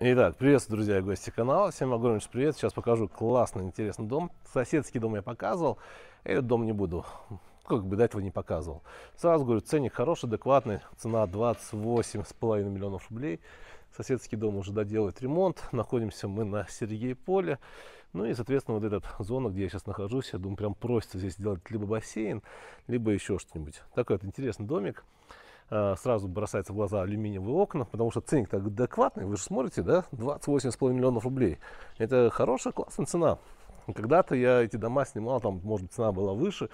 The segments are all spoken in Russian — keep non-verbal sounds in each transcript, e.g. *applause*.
Итак, приветствую, друзья и гости канала. Всем огромный привет. Сейчас покажу классный, интересный дом. Соседский дом я показывал. Этот дом не буду. Как бы дать его не показывал. Сразу говорю, ценник хороший, адекватный. Цена 28,5 миллионов рублей. Соседский дом уже доделает ремонт. Находимся мы на Сергей поле. Ну и, соответственно, вот этот зона, где я сейчас нахожусь, я думаю, прям просто здесь сделать либо бассейн, либо еще что-нибудь. Такой вот интересный домик. Э, сразу бросается в глаза алюминиевые окна, потому что ценник так адекватный, вы же смотрите, да, 28,5 миллионов рублей. Это хорошая, классная цена. Когда-то я эти дома снимал, там, может, цена была выше,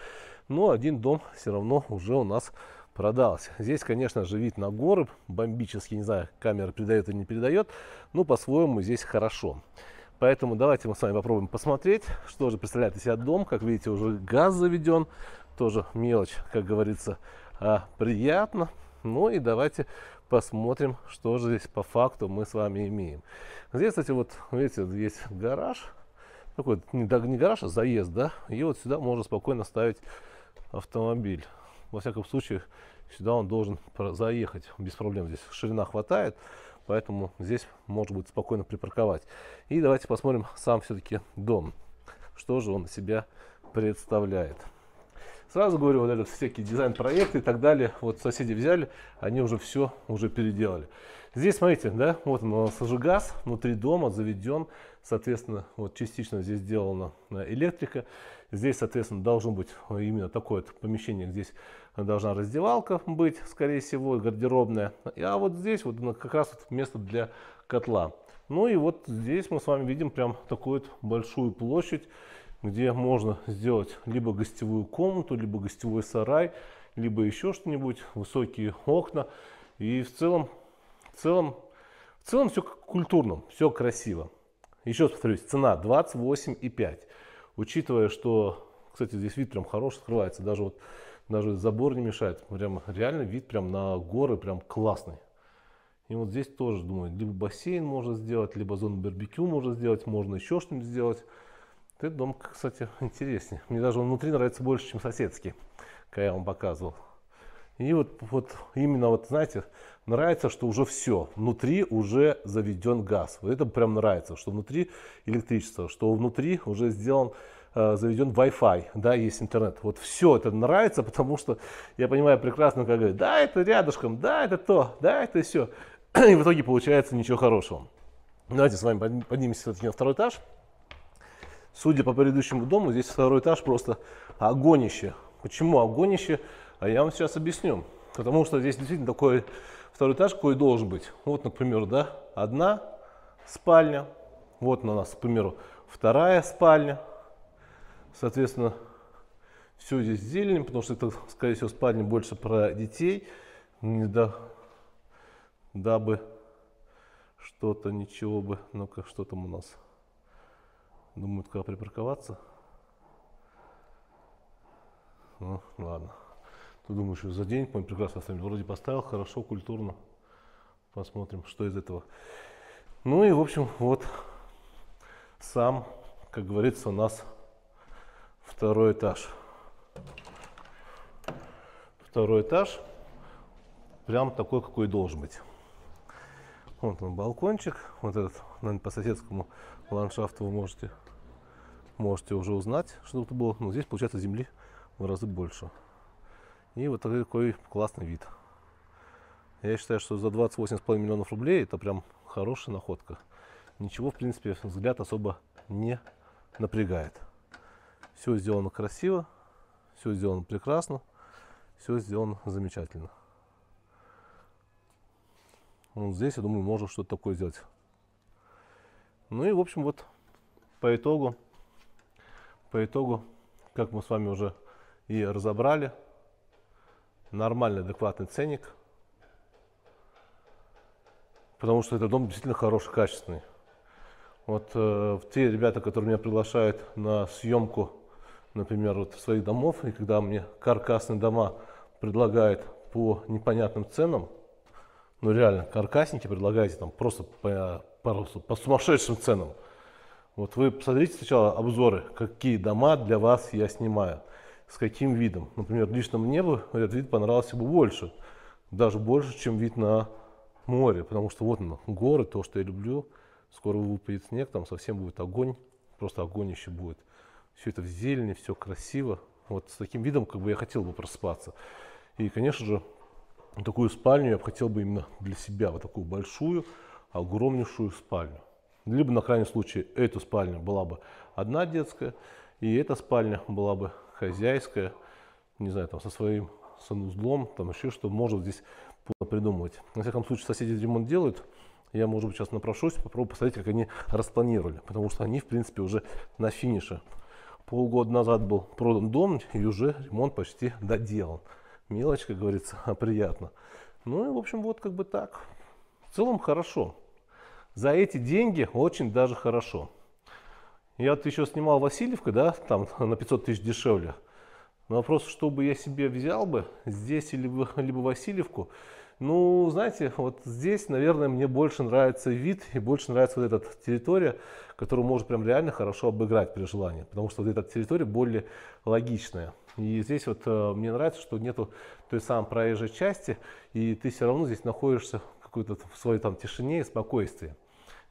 но один дом все равно уже у нас продался. Здесь, конечно же, вид на горы бомбический, не знаю, камера передает или не передает, но по-своему здесь хорошо. Поэтому давайте мы с вами попробуем посмотреть, что же представляет из себя дом. Как видите, уже газ заведен, тоже мелочь, как говорится, а, приятно. Ну и давайте посмотрим, что же здесь по факту мы с вами имеем. Здесь, кстати, вот, видите, есть гараж, такой не, не гараж, а заезд, да, и вот сюда можно спокойно ставить автомобиль. Во всяком случае, сюда он должен заехать без проблем. Здесь ширина хватает, поэтому здесь можно будет спокойно припарковать. И давайте посмотрим сам все-таки дом, что же он себя представляет. Сразу говорю, вот этот всякие дизайн-проекты и так далее, вот соседи взяли, они уже все уже переделали. Здесь, смотрите, да, вот он у нас уже газ внутри дома заведен, соответственно, вот частично здесь сделана э, электрика. Здесь, соответственно, должно быть э, именно такое помещение, здесь должна раздевалка быть, скорее всего, гардеробная. А вот здесь вот ну, как раз вот место для котла. Ну и вот здесь мы с вами видим прям такую большую площадь где можно сделать либо гостевую комнату, либо гостевой сарай, либо еще что-нибудь, высокие окна. И в целом, в целом, в целом все культурно, все красиво. Еще раз повторюсь, цена 28,5. Учитывая, что, кстати, здесь вид прям хороший открывается, даже вот даже забор не мешает. Прям реально вид прям на горы прям классный. И вот здесь тоже, думаю, либо бассейн можно сделать, либо зону барбекю можно сделать, можно еще что-нибудь сделать. Этот дом, кстати, *laughs* интереснее. Мне даже он внутри нравится больше, чем соседский, когда я вам показывал. И вот, вот именно, вот, знаете, нравится, что уже все, внутри уже заведен газ. Вот это прям нравится, что внутри электричество, что внутри уже сделан э, заведен Wi-Fi, да, есть интернет. Вот все это нравится, *laughs* потому что я понимаю прекрасно, как говорят, да, это рядышком, да, это то, да, это все. *clears throat* И в итоге получается ничего хорошего. Давайте с вами поднимемся все на второй этаж. Судя по предыдущему дому, здесь второй этаж просто огонище. Почему огонище? А я вам сейчас объясню. Потому что здесь действительно такой второй этаж, какой должен быть. Вот, например, да, одна спальня. Вот у нас, к примеру, вторая спальня. Соответственно, все здесь зелень, потому что это, скорее всего, спальня больше про детей. Не да Дабы что-то, ничего бы. Ну-ка, что там у нас? Думают, куда припарковаться. Ну, ладно. Ты думаешь, что за день он прекрасно оставил. Вроде поставил хорошо, культурно. Посмотрим, что из этого. Ну и, в общем, вот сам, как говорится, у нас второй этаж. Второй этаж прям такой, какой должен быть. Вот там балкончик, вот этот, наверное, по соседскому ландшафту вы можете, можете уже узнать, что тут было. Но здесь, получается, земли в разы больше. И вот такой классный вид. Я считаю, что за 28,5 миллионов рублей это прям хорошая находка. Ничего, в принципе, взгляд особо не напрягает. Все сделано красиво, все сделано прекрасно, все сделано замечательно. Вот ну, здесь, я думаю, можно что-то такое сделать. Ну и, в общем, вот по итогу, по итогу, как мы с вами уже и разобрали, нормальный, адекватный ценник, потому что этот дом действительно хороший, качественный. Вот э, те ребята, которые меня приглашают на съемку, например, вот своих домов, и когда мне каркасные дома предлагают по непонятным ценам, ну реально, каркасники предлагаете там просто по, по, по сумасшедшим ценам. Вот вы посмотрите сначала обзоры, какие дома для вас я снимаю, с каким видом. Например, лично мне бы этот вид понравился бы больше, даже больше, чем вид на море, потому что вот он, горы, то, что я люблю. Скоро выпадет снег, там совсем будет огонь, просто огонь еще будет. Все это в зелени, все красиво. Вот с таким видом как бы я хотел бы проспаться. И, конечно же, такую спальню я бы хотел бы именно для себя, вот такую большую, огромнейшую спальню. Либо на крайний случай эту спальню была бы одна детская, и эта спальня была бы хозяйская, не знаю, там со своим санузлом, там еще что, может здесь придумывать. На всяком случае, соседи ремонт делают, я, может быть, сейчас напрошусь, попробую посмотреть, как они распланировали, потому что они, в принципе, уже на финише. Полгода назад был продан дом, и уже ремонт почти доделан. Мелочь, как говорится, *laughs* а приятно. Ну и, в общем, вот как бы так. В целом хорошо. За эти деньги очень даже хорошо. Я вот еще снимал Васильевка, да, там *laughs* на 500 тысяч дешевле. Но вопрос, что бы я себе взял бы здесь либо, *laughs* либо Васильевку, ну, знаете, вот здесь, наверное, мне больше нравится вид и больше нравится вот эта территория, которую можно прям реально хорошо обыграть при желании, потому что вот эта территория более логичная. И здесь вот э, мне нравится, что нету той самой проезжей части, и ты все равно здесь находишься в какой-то в своей там тишине и спокойствии.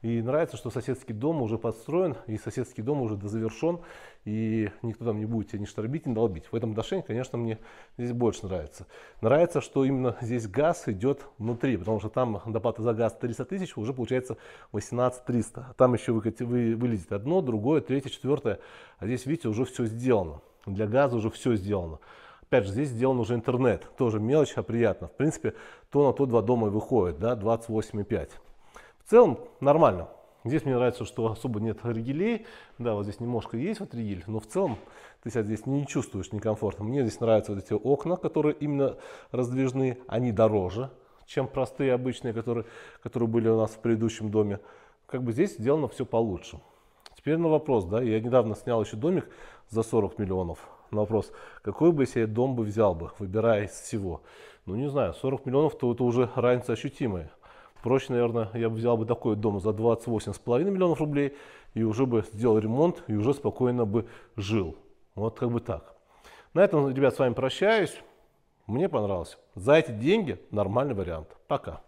И нравится, что соседский дом уже подстроен, и соседский дом уже дозавершен, и никто там не будет тебя ни штробить, ни долбить. В этом отношении, конечно, мне здесь больше нравится. Нравится, что именно здесь газ идет внутри, потому что там доплата за газ 300 тысяч, уже получается 18 300. Там еще вы, вы, вылезет одно, другое, третье, четвертое. А здесь, видите, уже все сделано. Для газа уже все сделано. Опять же, здесь сделан уже интернет. Тоже мелочь, а приятно. В принципе, то на то два дома и выходит, да, 28,5. В целом нормально. Здесь мне нравится, что особо нет ригелей. Да, вот здесь немножко есть вот ригель, но в целом ты себя здесь не чувствуешь некомфортно. Мне здесь нравятся вот эти окна, которые именно раздвижные. Они дороже, чем простые обычные, которые, которые были у нас в предыдущем доме. Как бы здесь сделано все получше. Теперь на вопрос, да, я недавно снял еще домик за 40 миллионов. На вопрос, какой бы себе дом бы взял бы, выбирая из всего. Ну, не знаю, 40 миллионов, то это уже разница ощутимая. Проще, наверное, я бы взял бы такой дом за 28,5 миллионов рублей и уже бы сделал ремонт и уже спокойно бы жил. Вот как бы так. На этом, ребят, с вами прощаюсь. Мне понравилось. За эти деньги нормальный вариант. Пока.